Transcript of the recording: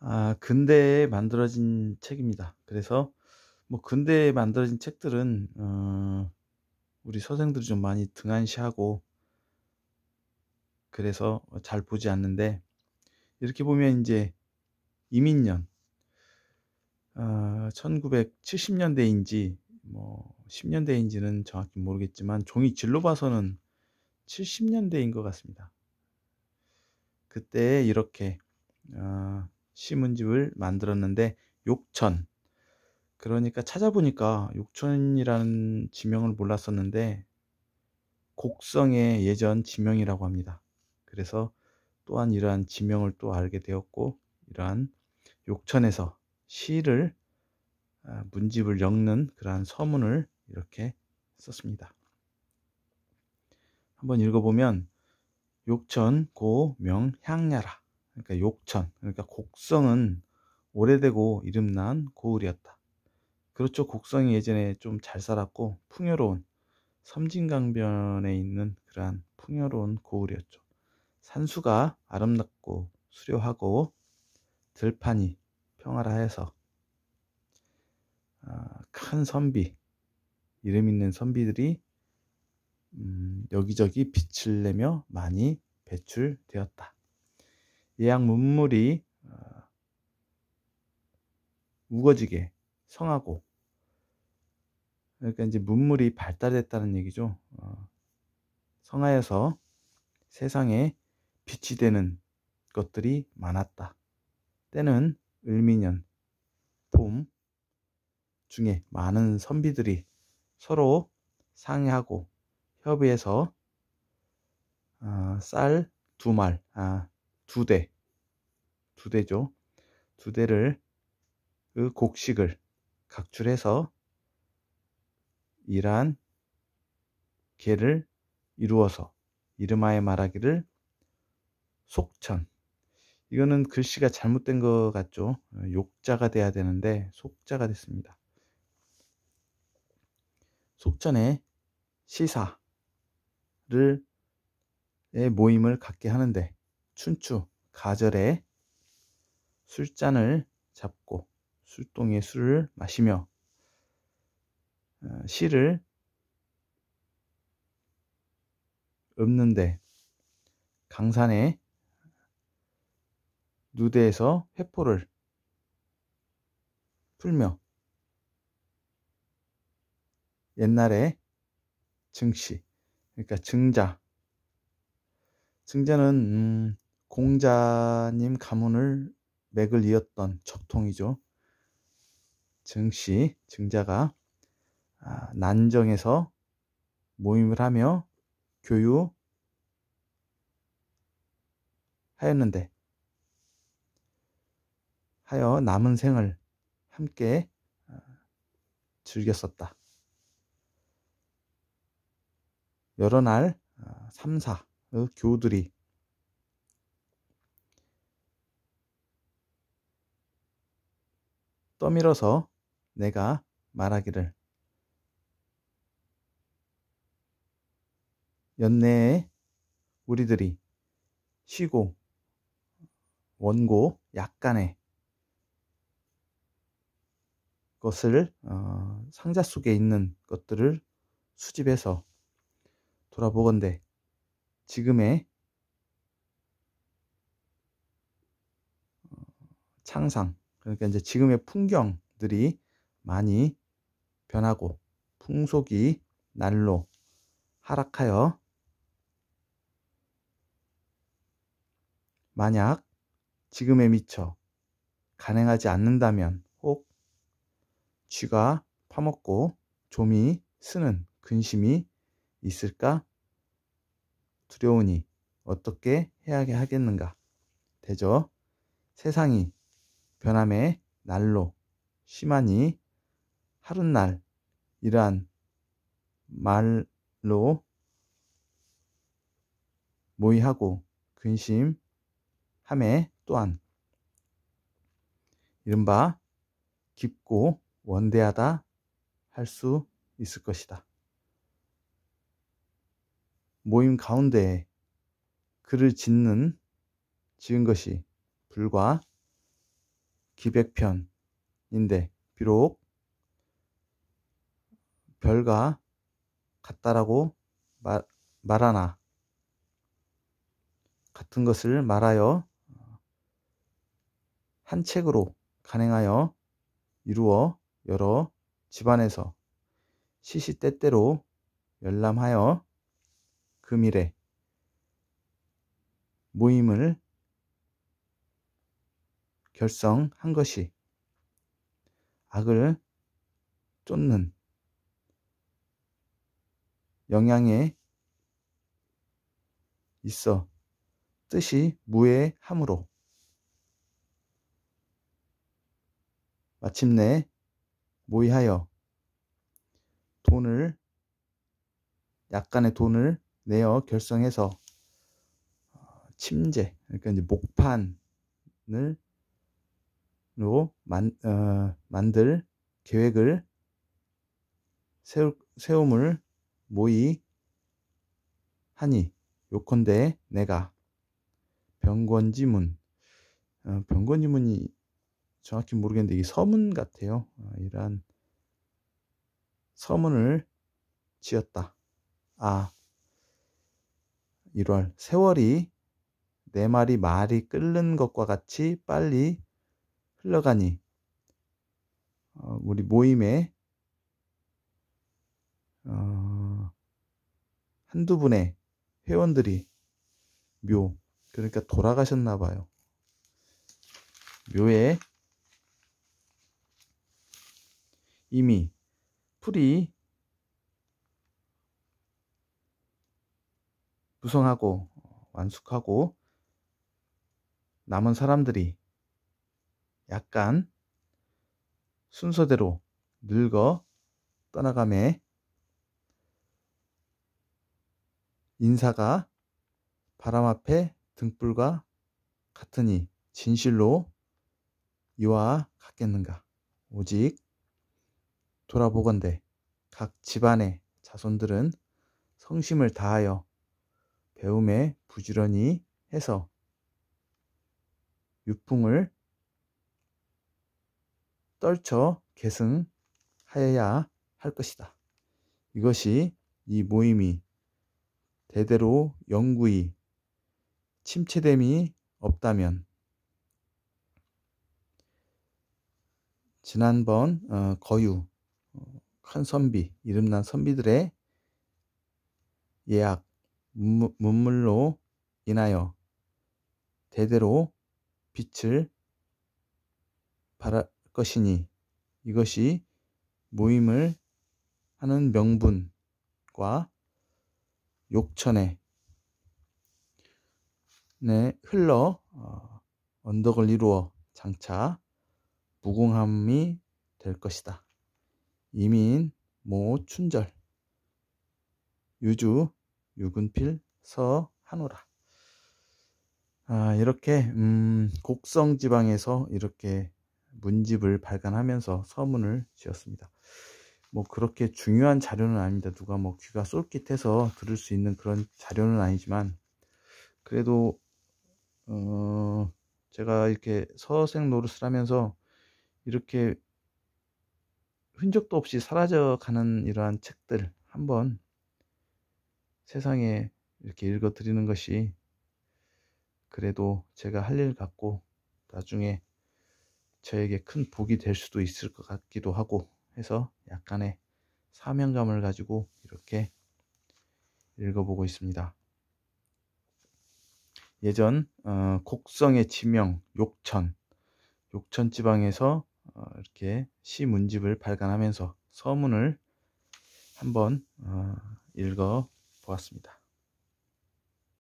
아, 근대에 만들어진 책입니다. 그래서 뭐 근대에 만들어진 책들은 어, 우리 서생들이 좀 많이 등한시하고 그래서 잘 보지 않는데 이렇게 보면 이제 이민년 어, 아, 1970년대인지 뭐 10년대인지는 정확히 모르겠지만 종이 질로 봐서는 70년대인 것 같습니다. 그때 이렇게 어, 시문집을 만들었는데 욕천 그러니까 찾아보니까 욕천이라는 지명을 몰랐었는데 곡성의 예전 지명이라고 합니다. 그래서 또한 이러한 지명을 또 알게 되었고 이러한 욕천에서 시를 아, 문집을 엮는 그러한 서문을 이렇게 썼습니다. 한번 읽어보면 욕천 고명향야라 그러니까 욕천, 그러니까 곡성은 오래되고 이름난 고을이었다. 그렇죠. 곡성이 예전에 좀 잘 살았고 풍요로운 섬진강변에 있는 그러한 풍요로운 고을이었죠. 산수가 아름답고 수려하고 들판이 평화라해서 아, 큰 선비, 이름 있는 선비들이 음, 여기저기 빛을 내며 많이 배출되었다. 예약 문물이 어, 우거지게 성하고 그러니까 이제 문물이 발달했다는 얘기죠. 어, 성하여서 세상에 빛이 되는 것들이 많았다. 때는 을미년 봄 중에 많은 선비들이 서로 상의하고 협의해서 어, 쌀 두말, 아, 두 대, 두 대죠. 두 대를 그 곡식을 각출해서 이란 개를 이루어서 이름하에 말하기를 속천. 이거는 글씨가 잘못된 것 같죠. 욕자가 돼야 되는데 속자가 됐습니다. 속천에 시사를 의 모임을 갖게 하는데 춘추 가절에 술잔을 잡고 술동에 술을 마시며 어, 시를 읊는데 강산에 누대에서 회포를 풀며 옛날에 증시 그러니까 증자 증자는 음, 공자님 가문을 맥을 이었던 적통이죠. 증씨, 증자가 아, 난정에서 모임을 하며 교유하였는데 하여 남은 생을 함께 아, 즐겼었다. 여러 날 3, 아, 사 어, 교우들이 떠밀어서 내가 말하기를 연내에 우리들이 쉬고 원고 약간의 것을 어, 상자 속에 있는 것들을 수집해서 돌아보건대 지금의 어, 창상 그러니까 이제 지금의 풍경들이 많이 변하고 풍속이 날로 하락하여 만약 지금에 미쳐 가능하지 않는다면 혹 쥐가 파먹고 좀이 쓰는 근심이 있을까 두려우니 어떻게 해야 하겠는가 되죠 세상이 변함의 날로 심하니 하룻날 이러한 말로 모의하고 근심함에 또한 이른바 깊고 원대하다 할 수 있을 것이다. 모임 가운데 글을 짓는 지은 것이 불과 기백편인데 비록 별과 같다라고 말, 말하나 같은 것을 말하여 한 책으로 간행하여 이루어 여러 집안에서 시시때때로 열람하여 금일에 그 모임을 결성한 것이 악을 쫓는 영향에 있어 뜻이 무해함으로 마침내 모의하여 돈을 약간의 돈을 내어 결성해서 어, 침재 그러니까 이제 목판을 로 만, 어, 만들 계획을 세울, 세움을 모의 하니 요컨대 내가 병권지문 어, 병권지문이 정확히 모르겠는데 이게 서문 같아요 어, 이러한 서문을 지었다 아 1월 세월이 내 말이 말이 끓는 것과 같이 빨리 흘러가니 어, 우리 모임에 어, 한두 분의 회원들이 묘 그러니까 돌아가셨나 봐요. 묘에 이미 풀이 무성하고 완숙하고 남은 사람들이 약간 순서대로 늙어 떠나감에 인사가 바람 앞에 등불과 같으니 진실로 이와 같겠는가. 오직 돌아보건대 각 집안의 자손들은 성심을 다하여 배움에 부지런히 해서 유풍을 떨쳐 계승하여야 할 것이다. 이것이 이 모임이 대대로 영구히 침체됨이 없다면 지난번 어, 거유 어, 큰 선비 이름난 선비들의 예약 문물로 인하여 대대로 빛을 발하, 것이니 이것이 모임을 하는 명분과 욕천에 네, 흘러 어, 언덕을 이루어 장차 무궁함이 될 것이다. 이민 모 춘절 유주 유근필 서한호라. 아, 이렇게 음, 곡성 지방에서 이렇게 문집을 발간하면서 서문을 지었습니다. 뭐 그렇게 중요한 자료는 아닙니다. 누가 뭐 귀가 쏠깃해서 들을 수 있는 그런 자료는 아니지만 그래도 어 제가 이렇게 서생 노릇을 하면서 이렇게 흔적도 없이 사라져가는 이러한 책들 한번 세상에 이렇게 읽어드리는 것이 그래도 제가 할 일 같고 나중에 저에게 큰 복이 될 수도 있을 것 같기도 하고 해서 약간의 사명감을 가지고 이렇게 읽어보고 있습니다. 예전 어, 곡성의 지명 욕천 욕천 지방에서 어, 이렇게 시 문집을 발간하면서 서문을 한번 어, 읽어 보았습니다.